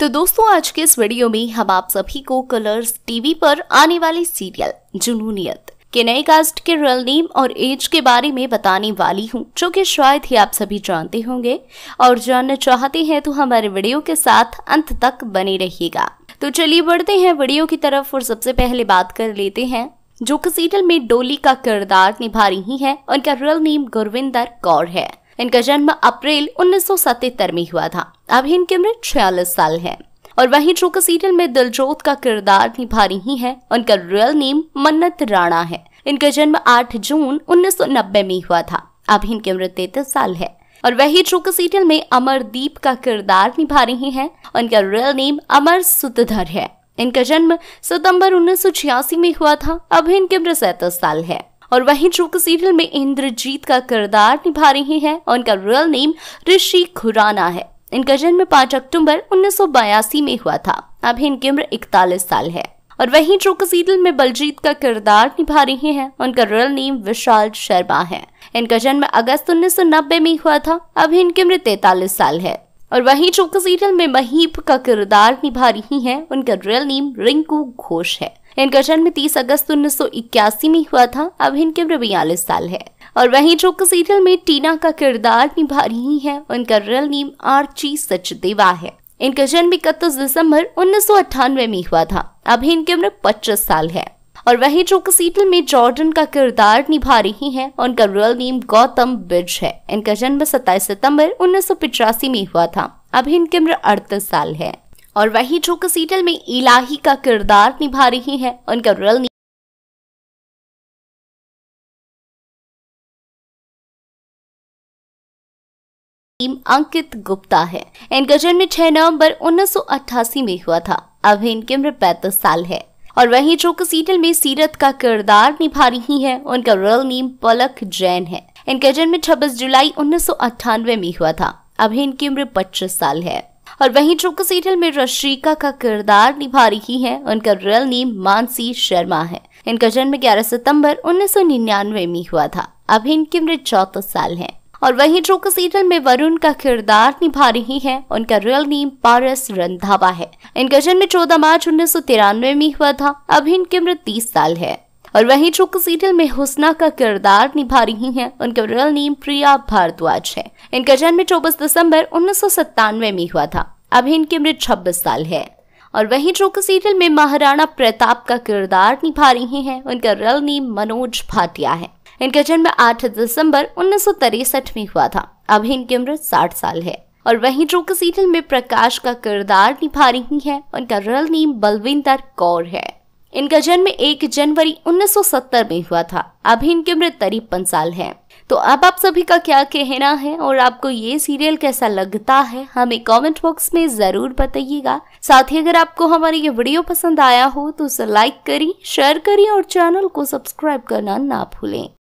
तो दोस्तों आज के इस वीडियो में हम आप सभी को कलर्स टीवी पर आने वाले सीरियल जुनूनियत के नए कास्ट के रियल नेम और एज के बारे में बताने वाली हूँ जो कि शायद ही आप सभी जानते होंगे और जानना चाहते हैं तो हमारे वीडियो के साथ अंत तक बने रहिएगा तो चलिए बढ़ते हैं वीडियो की तरफ और सबसे पहले बात कर लेते हैं जो कि सीरियल में डोली का किरदार निभा रही है उनका रियल नेम गुरविंदर कौर है इनका जन्म अप्रैल उन्नीस में हुआ था अभी इनकी उम्र छियालीस साल है और वहीं जो सीरियल में दिलजोत का किरदार निभा रही है उनका रियल नेम मन्नत राणा है इनका जन्म 8 जून 1990 में हुआ था अभी इनकी उम्र तैतीस साल है और वही चूक सीरियल में अमरदीप का किरदार निभा रही हैं उनका रियल नेम अमर सुतधर है इनका जन्म सितंबर 1986 में हुआ था अभी इनकी उम्र सैतीस साल है और वहीं जो कि सीरियल में इंद्रजीत का किरदार निभा रही हैं और इनका रियल नेम ऋषि खुराना है इनका जन्म पांच अक्टूबर उन्नीस में हुआ था अब इनकी उम्र इकतालीस साल है और वहीं जो सीरियल में बलजीत का किरदार निभा रही हैं उनका रियल नेम विशाल शर्मा है इनका जन्म अगस्त उन्नीस में हुआ था अब इनकी उम्र तैतालीस साल है और वहीं जो सीरियल में महीप का किरदार निभा रही हैं उनका रियल नेम रिंकू घोष है इनका जन्म 30 अगस्त 1981 में हुआ था अब इनकी उम्र बयालीस साल है और वहीं जो सीरियल में टीना का किरदार निभा रही है उनका रियल नेम आर्ची सचदेवा है इनका जन्म इकतीस दिसंबर उन्नीस में हुआ था अब इनकी उम्र पच्चीस साल है और वही जो सीरियल में जॉर्डन का किरदार निभा रही हैं उनका रियल नेम गौतम बिज है इनका जन्म 27 सितंबर उन्नीस में हुआ था अभी इनकी उम्र अड़तीस साल है और वही जो कसीटल में इलाही का किरदार निभा रही हैं उनका रियल अंकित गुप्ता है इनका जन्म 6 नवंबर 1988 में हुआ था अब इनकी उम्र पैतीस साल है और वहीं जो कसीटल में सीरत का किरदार निभा रही है उनका रियल नेम पलक जैन है इनका जन्म 26 जुलाई उन्नीस में हुआ था अभी इनकी उम्र 25 साल है और वहीं जो सीरियल में रश्रिका का किरदार निभा रही है उनका रियल नेम मानसी शर्मा है इनका जन्म 11 सितंबर 1999 में हुआ था अभी इनकी उम्र चौतीस साल है और वहीं जो सीरियल में वरुण का किरदार निभा रही है उनका रियल नेम पारस रंधावा है इनका जन्म चौदह मार्च उन्नीस में हुआ था अभी इनकी उम्र तीस साल है और वहीं जो कि सीरियल में हुसना का किरदार निभा रही हैं उनका रियल नेम प्रिया भारद्वाज है इनका जन्म चौबीस दिसंबर उन्नीस में हुआ था अभी इनकी उम्र छब्बीस साल है और वहीं जो कि सीरियल में महाराणा प्रताप का किरदार निभा रही हैं उनका रियल नेम मनोज भाटिया है इनका जन्म 8 दिसंबर उन्नीस में हुआ था अभी इनकी उम्र 60 साल है और वहीं जो कि सीरियल में प्रकाश का किरदार निभा रही हैं उनका रियल नेम बलविंदर कौर है इनका जन्म 1 जनवरी 1970 में हुआ था अभी इनकी उम्र करीब साल है तो अब आप सभी का क्या कहना है और आपको ये सीरियल कैसा लगता है हमें कमेंट बॉक्स में जरूर बताइएगा साथ ही अगर आपको हमारी ये वीडियो पसंद आया हो तो उसे लाइक करें शेयर करें और चैनल को सब्सक्राइब करना ना भूलें